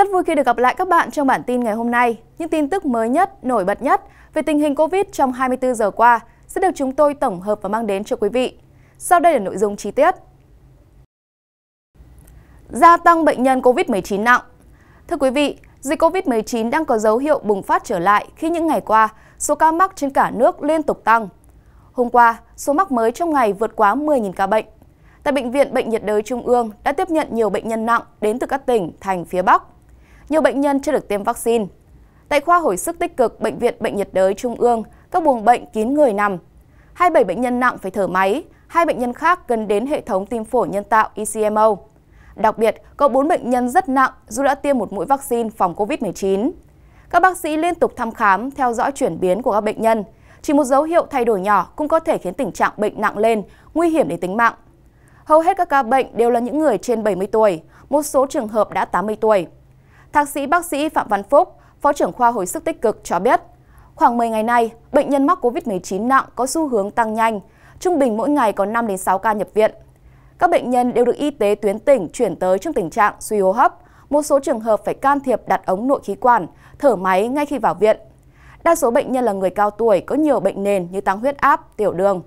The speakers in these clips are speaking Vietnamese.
Rất vui khi được gặp lại các bạn trong bản tin ngày hôm nay. Những tin tức mới nhất, nổi bật nhất về tình hình Covid trong 24 giờ qua sẽ được chúng tôi tổng hợp và mang đến cho quý vị. Sau đây là nội dung chi tiết. Gia tăng bệnh nhân Covid-19 nặng Thưa quý vị, dịch Covid-19 đang có dấu hiệu bùng phát trở lại khi những ngày qua, số ca mắc trên cả nước liên tục tăng. Hôm qua, số mắc mới trong ngày vượt quá 10.000 ca bệnh. Tại Bệnh viện Bệnh nhiệt đới Trung ương đã tiếp nhận nhiều bệnh nhân nặng đến từ các tỉnh, thành phía Bắc nhiều bệnh nhân chưa được tiêm vaccine. Tại khoa hồi sức tích cực Bệnh viện Bệnh nhiệt đới Trung ương, các buồng bệnh kín người nằm. 27 bệnh nhân nặng phải thở máy, hai bệnh nhân khác cần đến hệ thống tim phổi nhân tạo ECMO. Đặc biệt, có 4 bệnh nhân rất nặng dù đã tiêm một mũi vaccine phòng COVID-19. Các bác sĩ liên tục thăm khám, theo dõi chuyển biến của các bệnh nhân. Chỉ một dấu hiệu thay đổi nhỏ cũng có thể khiến tình trạng bệnh nặng lên, nguy hiểm đến tính mạng. Hầu hết các ca bệnh đều là những người trên 70 tuổi, một số trường hợp đã 80 tuổi. Thạc sĩ bác sĩ Phạm Văn Phúc, Phó trưởng khoa hồi sức tích cực cho biết, khoảng 10 ngày nay, bệnh nhân mắc COVID-19 nặng có xu hướng tăng nhanh, trung bình mỗi ngày có 5 đến 6 ca nhập viện. Các bệnh nhân đều được y tế tuyến tỉnh chuyển tới trong tình trạng suy hô hấp, một số trường hợp phải can thiệp đặt ống nội khí quản, thở máy ngay khi vào viện. Đa số bệnh nhân là người cao tuổi có nhiều bệnh nền như tăng huyết áp, tiểu đường.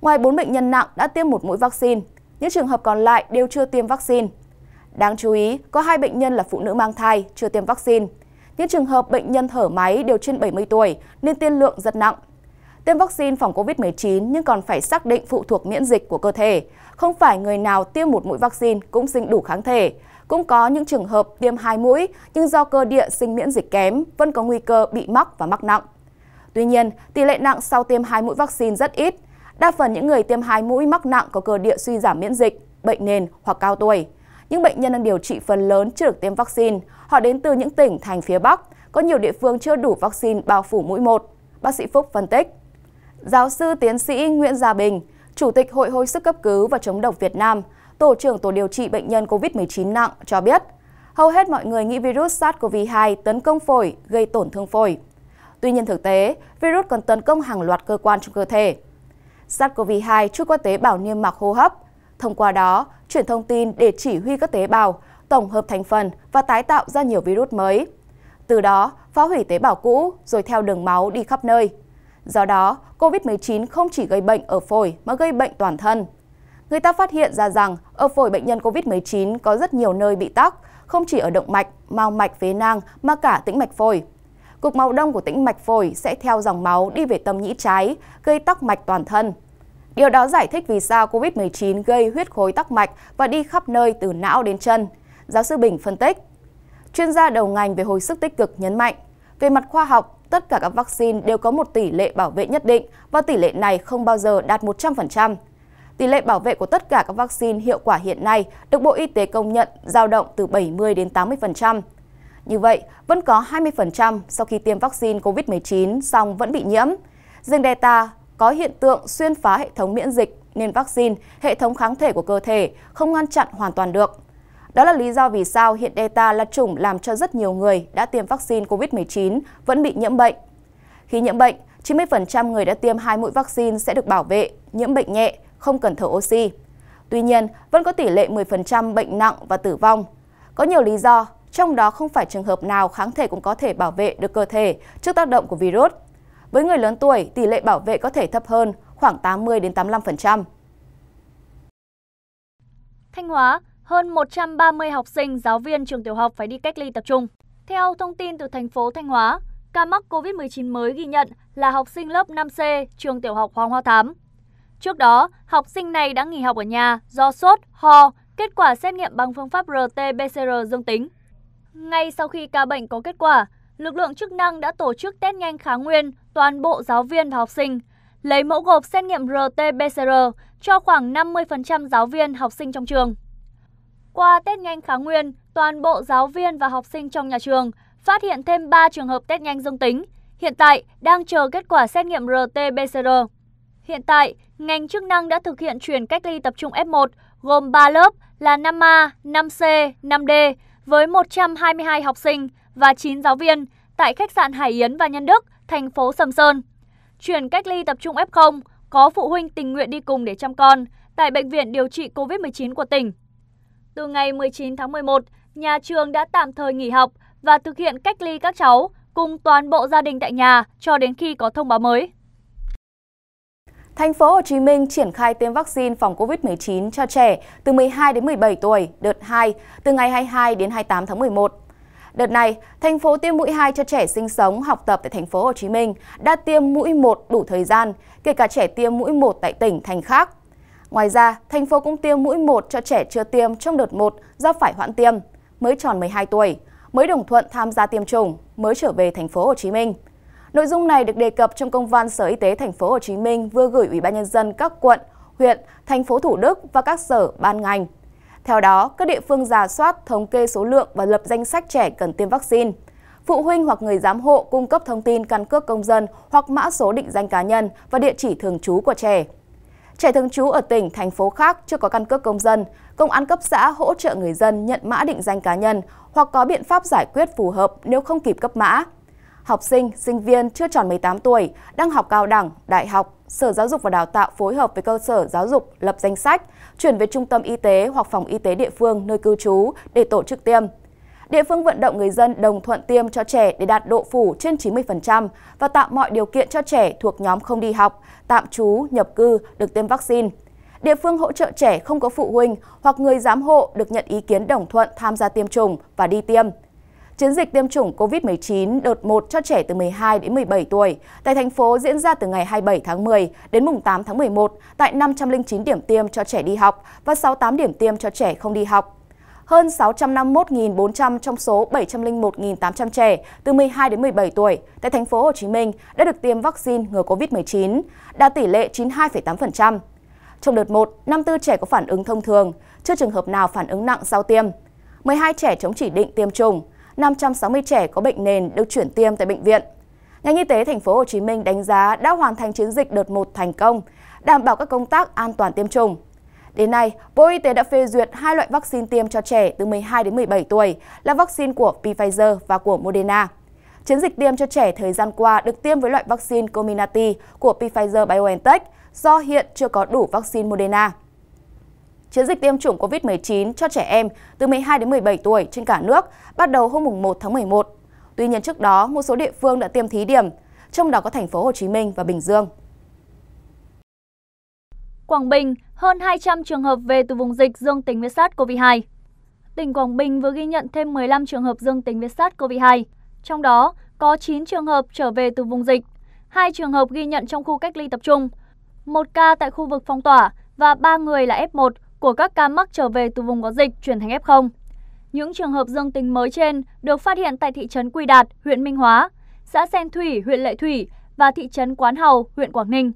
Ngoài 4 bệnh nhân nặng đã tiêm một mũi vaccine, những trường hợp còn lại đều chưa tiêm vaccine. Đáng chú ý, có hai bệnh nhân là phụ nữ mang thai, chưa tiêm vaccine. Những trường hợp bệnh nhân thở máy đều trên 70 tuổi nên tiên lượng rất nặng. Tiêm vaccine phòng COVID-19 nhưng còn phải xác định phụ thuộc miễn dịch của cơ thể. Không phải người nào tiêm một mũi vaccine cũng sinh đủ kháng thể. Cũng có những trường hợp tiêm hai mũi nhưng do cơ địa sinh miễn dịch kém vẫn có nguy cơ bị mắc và mắc nặng. Tuy nhiên, tỷ lệ nặng sau tiêm hai mũi vaccine rất ít. Đa phần những người tiêm hai mũi mắc nặng có cơ địa suy giảm miễn dịch, bệnh nền hoặc cao tuổi những bệnh nhân đang điều trị phần lớn chưa được tiêm vaccine. Họ đến từ những tỉnh thành phía Bắc, có nhiều địa phương chưa đủ vaccine bao phủ mũi một. Bác sĩ Phúc phân tích. Giáo sư tiến sĩ Nguyễn Gia Bình, Chủ tịch Hội hồi sức cấp cứu và chống độc Việt Nam, Tổ trưởng Tổ điều trị bệnh nhân COVID-19 nặng cho biết, hầu hết mọi người nghĩ virus SARS-CoV-2 tấn công phổi, gây tổn thương phổi. Tuy nhiên thực tế, virus còn tấn công hàng loạt cơ quan trong cơ thể. SARS-CoV-2 trút qua tế bào niêm mạc hô hấp, Thông qua đó, chuyển thông tin để chỉ huy các tế bào, tổng hợp thành phần và tái tạo ra nhiều virus mới. Từ đó, phá hủy tế bào cũ rồi theo đường máu đi khắp nơi. Do đó, COVID-19 không chỉ gây bệnh ở phổi mà gây bệnh toàn thân. Người ta phát hiện ra rằng ở phổi bệnh nhân COVID-19 có rất nhiều nơi bị tắc, không chỉ ở động mạch, mao mạch phế nang mà cả tĩnh mạch phổi. Cục máu đông của tĩnh mạch phổi sẽ theo dòng máu đi về tâm nhĩ trái, gây tắc mạch toàn thân. Điều đó giải thích vì sao COVID-19 gây huyết khối tắc mạch và đi khắp nơi từ não đến chân. Giáo sư Bình phân tích. Chuyên gia đầu ngành về hồi sức tích cực nhấn mạnh, về mặt khoa học, tất cả các vaccine đều có một tỷ lệ bảo vệ nhất định và tỷ lệ này không bao giờ đạt 100%. Tỷ lệ bảo vệ của tất cả các vaccine hiệu quả hiện nay được Bộ Y tế công nhận dao động từ 70 đến 80%. Như vậy, vẫn có 20% sau khi tiêm vaccine COVID-19 xong vẫn bị nhiễm. Riêng Delta có hiện tượng xuyên phá hệ thống miễn dịch nên vaccine, hệ thống kháng thể của cơ thể không ngăn chặn hoàn toàn được. Đó là lý do vì sao hiện Delta là chủng làm cho rất nhiều người đã tiêm vaccine COVID-19 vẫn bị nhiễm bệnh. Khi nhiễm bệnh, 90% người đã tiêm hai mũi vaccine sẽ được bảo vệ, nhiễm bệnh nhẹ, không cần thở oxy. Tuy nhiên, vẫn có tỷ lệ 10% bệnh nặng và tử vong. Có nhiều lý do, trong đó không phải trường hợp nào kháng thể cũng có thể bảo vệ được cơ thể trước tác động của virus. Với người lớn tuổi, tỷ lệ bảo vệ có thể thấp hơn, khoảng 80 đến 85%. Thanh Hóa, hơn 130 học sinh, giáo viên trường tiểu học phải đi cách ly tập trung. Theo thông tin từ thành phố Thanh Hóa, ca mắc COVID-19 mới ghi nhận là học sinh lớp 5C, trường tiểu học Hoàng Hoa Thám. Trước đó, học sinh này đã nghỉ học ở nhà do sốt, ho, kết quả xét nghiệm bằng phương pháp RT-PCR dương tính. Ngay sau khi ca bệnh có kết quả, lực lượng chức năng đã tổ chức test nhanh kháng nguyên toàn bộ giáo viên và học sinh, lấy mẫu gộp xét nghiệm RT-PCR cho khoảng 50% giáo viên học sinh trong trường. Qua test nhanh kháng nguyên, toàn bộ giáo viên và học sinh trong nhà trường phát hiện thêm 3 trường hợp test nhanh dương tính, hiện tại đang chờ kết quả xét nghiệm RT-PCR. Hiện tại, ngành chức năng đã thực hiện chuyển cách ly tập trung F1 gồm 3 lớp là 5A, 5C, 5D với 122 học sinh, và 9 giáo viên tại khách sạn Hải Yến và Nhân Đức, thành phố Sầm Sơn. Chuyển cách ly tập trung F0, có phụ huynh tình nguyện đi cùng để chăm con tại bệnh viện điều trị COVID-19 của tỉnh. Từ ngày 19 tháng 11, nhà trường đã tạm thời nghỉ học và thực hiện cách ly các cháu cùng toàn bộ gia đình tại nhà cho đến khi có thông báo mới. Thành phố Hồ Chí Minh triển khai tiêm vaccine phòng COVID-19 cho trẻ từ 12 đến 17 tuổi, đợt 2, từ ngày 22 đến 28 tháng 11. Đợt này, thành phố tiêm mũi 2 cho trẻ sinh sống học tập tại thành phố Hồ Chí Minh đã tiêm mũi 1 đủ thời gian, kể cả trẻ tiêm mũi 1 tại tỉnh thành khác. Ngoài ra, thành phố cũng tiêm mũi 1 cho trẻ chưa tiêm trong đợt 1 do phải hoãn tiêm, mới tròn 12 tuổi, mới đồng thuận tham gia tiêm chủng, mới trở về thành phố Hồ Chí Minh. Nội dung này được đề cập trong công văn Sở Y tế thành phố Hồ Chí Minh vừa gửi Ủy ban nhân dân các quận, huyện, thành phố Thủ Đức và các sở ban ngành theo đó, các địa phương giả soát, thống kê số lượng và lập danh sách trẻ cần tiêm vaccine. Phụ huynh hoặc người giám hộ cung cấp thông tin căn cước công dân hoặc mã số định danh cá nhân và địa chỉ thường trú của trẻ. Trẻ thường trú ở tỉnh, thành phố khác chưa có căn cước công dân, công an cấp xã hỗ trợ người dân nhận mã định danh cá nhân hoặc có biện pháp giải quyết phù hợp nếu không kịp cấp mã. Học sinh, sinh viên chưa tròn 18 tuổi, đang học cao đẳng, đại học Sở Giáo dục và Đào tạo phối hợp với cơ sở giáo dục lập danh sách, chuyển về trung tâm y tế hoặc phòng y tế địa phương nơi cư trú để tổ chức tiêm. Địa phương vận động người dân đồng thuận tiêm cho trẻ để đạt độ phủ trên 90% và tạo mọi điều kiện cho trẻ thuộc nhóm không đi học, tạm trú, nhập cư được tiêm vaccine. Địa phương hỗ trợ trẻ không có phụ huynh hoặc người giám hộ được nhận ý kiến đồng thuận tham gia tiêm chủng và đi tiêm. Chiến dịch tiêm chủng COVID-19 đợt 1 cho trẻ từ 12 đến 17 tuổi tại thành phố diễn ra từ ngày 27 tháng 10 đến mùng 8 tháng 11 tại 509 điểm tiêm cho trẻ đi học và 68 điểm tiêm cho trẻ không đi học. Hơn 651.400 trong số 701.800 trẻ từ 12 đến 17 tuổi tại thành phố Hồ Chí Minh đã được tiêm vaccine ngừa COVID-19, đạt tỷ lệ 92,8%. Trong đợt 1, 54 trẻ có phản ứng thông thường, chưa trường hợp nào phản ứng nặng sau tiêm. 12 trẻ chống chỉ định tiêm chủng, 560 trẻ có bệnh nền được chuyển tiêm tại bệnh viện. Ngành y tế thành phố Hồ Chí Minh đánh giá đã hoàn thành chiến dịch đợt 1 thành công, đảm bảo các công tác an toàn tiêm chủng. Đến nay, Bộ Y tế đã phê duyệt hai loại vaccine tiêm cho trẻ từ 12 đến 17 tuổi là vaccine của Pfizer và của Moderna. Chiến dịch tiêm cho trẻ thời gian qua được tiêm với loại vaccine Comirnaty của Pfizer-BioNTech do hiện chưa có đủ vaccine Moderna chiến dịch tiêm chủng COVID-19 cho trẻ em từ 12 đến 17 tuổi trên cả nước bắt đầu hôm 1 tháng 11. Tuy nhiên trước đó, một số địa phương đã tiêm thí điểm, trong đó có thành phố Hồ Chí Minh và Bình Dương. Quảng Bình, hơn 200 trường hợp về từ vùng dịch dương tính với SARS-CoV-2. Tỉnh Quảng Bình vừa ghi nhận thêm 15 trường hợp dương tính với SARS-CoV-2, trong đó có 9 trường hợp trở về từ vùng dịch, 2 trường hợp ghi nhận trong khu cách ly tập trung, 1 ca tại khu vực phong tỏa và 3 người là F1 của các ca mắc trở về từ vùng có dịch chuyển thành F0. Những trường hợp dương tính mới trên được phát hiện tại thị trấn Quỳ Đạt, huyện Minh Hóa, xã Sen Thủy, huyện Lệ Thủy và thị trấn Quán Hầu, huyện Quảng Ninh.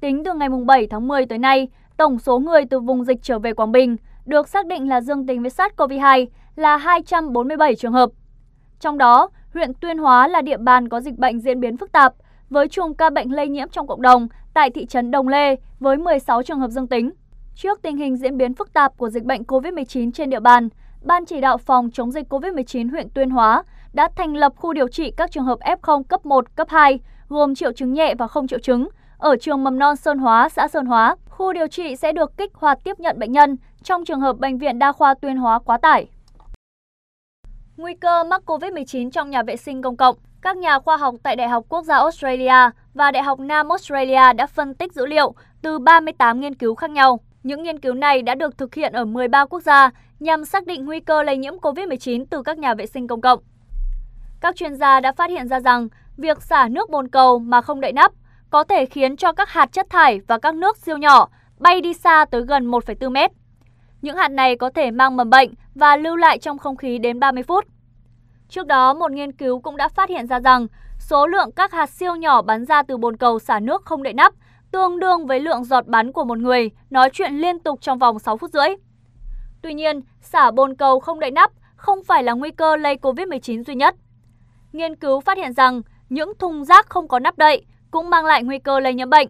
Tính từ ngày 7 tháng 10 tới nay, tổng số người từ vùng dịch trở về Quảng Bình được xác định là dương tính với SARS-CoV-2 là 247 trường hợp. Trong đó, huyện Tuyên Hóa là địa bàn có dịch bệnh diễn biến phức tạp, với chùm ca bệnh lây nhiễm trong cộng đồng tại thị trấn Đồng Lê với 16 trường hợp dương tính. Trước tình hình diễn biến phức tạp của dịch bệnh COVID-19 trên địa bàn, Ban chỉ đạo phòng chống dịch COVID-19 huyện Tuyên Hóa đã thành lập khu điều trị các trường hợp F0 cấp 1, cấp 2, gồm triệu chứng nhẹ và không triệu chứng, ở trường mầm non Sơn Hóa, xã Sơn Hóa. Khu điều trị sẽ được kích hoạt tiếp nhận bệnh nhân trong trường hợp bệnh viện đa khoa Tuyên Hóa quá tải. Nguy cơ mắc COVID-19 trong nhà vệ sinh công cộng các nhà khoa học tại Đại học Quốc gia Australia và Đại học Nam Australia đã phân tích dữ liệu từ 38 nghiên cứu khác nhau. Những nghiên cứu này đã được thực hiện ở 13 quốc gia nhằm xác định nguy cơ lây nhiễm COVID-19 từ các nhà vệ sinh công cộng. Các chuyên gia đã phát hiện ra rằng việc xả nước bồn cầu mà không đậy nắp có thể khiến cho các hạt chất thải và các nước siêu nhỏ bay đi xa tới gần 1,4 mét. Những hạt này có thể mang mầm bệnh và lưu lại trong không khí đến 30 phút. Trước đó, một nghiên cứu cũng đã phát hiện ra rằng số lượng các hạt siêu nhỏ bắn ra từ bồn cầu xả nước không đậy nắp tương đương với lượng giọt bắn của một người nói chuyện liên tục trong vòng 6 phút rưỡi. Tuy nhiên, xả bồn cầu không đậy nắp không phải là nguy cơ lây COVID-19 duy nhất. Nghiên cứu phát hiện rằng những thùng rác không có nắp đậy cũng mang lại nguy cơ lây nhiễm bệnh.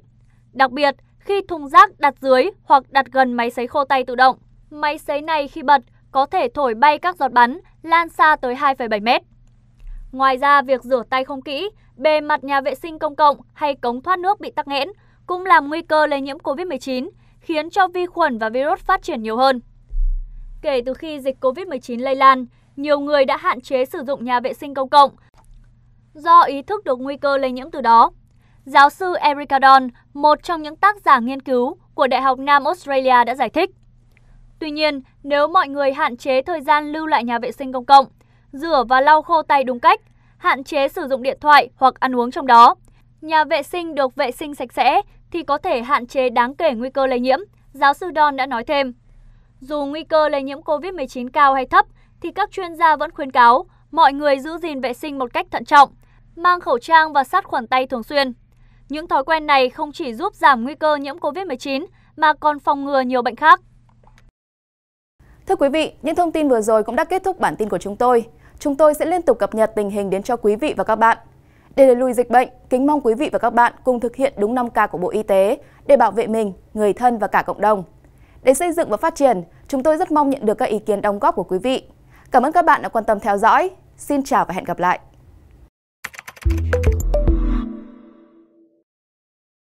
Đặc biệt, khi thùng rác đặt dưới hoặc đặt gần máy sấy khô tay tự động, máy sấy này khi bật có thể thổi bay các giọt bắn lan xa tới 2,7 mét. Ngoài ra, việc rửa tay không kỹ, bề mặt nhà vệ sinh công cộng hay cống thoát nước bị tắc nghẽn cũng làm nguy cơ lây nhiễm COVID-19, khiến cho vi khuẩn và virus phát triển nhiều hơn. Kể từ khi dịch COVID-19 lây lan, nhiều người đã hạn chế sử dụng nhà vệ sinh công cộng do ý thức được nguy cơ lây nhiễm từ đó. Giáo sư Erica Don, một trong những tác giả nghiên cứu của Đại học Nam Australia đã giải thích. Tuy nhiên, nếu mọi người hạn chế thời gian lưu lại nhà vệ sinh công cộng, rửa và lau khô tay đúng cách, hạn chế sử dụng điện thoại hoặc ăn uống trong đó, nhà vệ sinh được vệ sinh sạch sẽ thì có thể hạn chế đáng kể nguy cơ lây nhiễm, giáo sư Don đã nói thêm. Dù nguy cơ lây nhiễm COVID-19 cao hay thấp, thì các chuyên gia vẫn khuyến cáo mọi người giữ gìn vệ sinh một cách thận trọng, mang khẩu trang và sát khuẩn tay thường xuyên. Những thói quen này không chỉ giúp giảm nguy cơ nhiễm COVID-19 mà còn phòng ngừa nhiều bệnh khác. Thưa quý vị, những thông tin vừa rồi cũng đã kết thúc bản tin của chúng tôi. Chúng tôi sẽ liên tục cập nhật tình hình đến cho quý vị và các bạn. Để đẩy lùi dịch bệnh, kính mong quý vị và các bạn cùng thực hiện đúng 5K của Bộ Y tế để bảo vệ mình, người thân và cả cộng đồng. Để xây dựng và phát triển, chúng tôi rất mong nhận được các ý kiến đóng góp của quý vị. Cảm ơn các bạn đã quan tâm theo dõi. Xin chào và hẹn gặp lại.